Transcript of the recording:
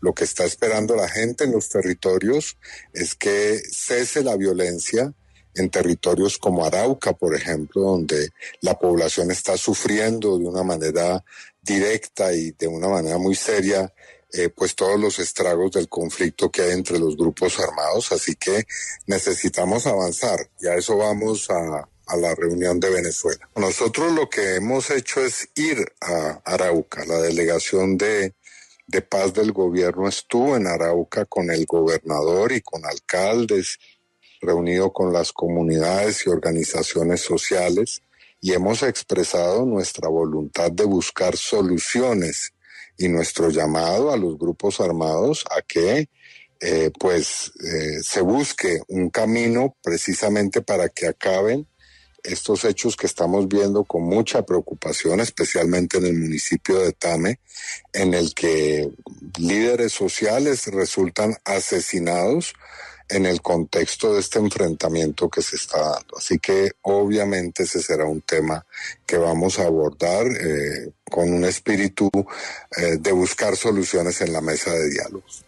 Lo que está esperando la gente en los territorios es que cese la violencia en territorios como Arauca, por ejemplo, donde la población está sufriendo de una manera directa y de una manera muy seria eh, pues todos los estragos del conflicto que hay entre los grupos armados, así que necesitamos avanzar y a eso vamos a la reunión de Venezuela. Nosotros lo que hemos hecho es ir a Arauca, la delegación de de paz del gobierno estuvo en Arauca con el gobernador y con alcaldes, reunido con las comunidades y organizaciones sociales y hemos expresado nuestra voluntad de buscar soluciones y nuestro llamado a los grupos armados a que eh, pues eh, se busque un camino precisamente para que acaben estos hechos que estamos viendo con mucha preocupación, especialmente en el municipio de Tame, en el que líderes sociales resultan asesinados en el contexto de este enfrentamiento que se está dando. Así que obviamente ese será un tema que vamos a abordar eh, con un espíritu eh, de buscar soluciones en la mesa de diálogos.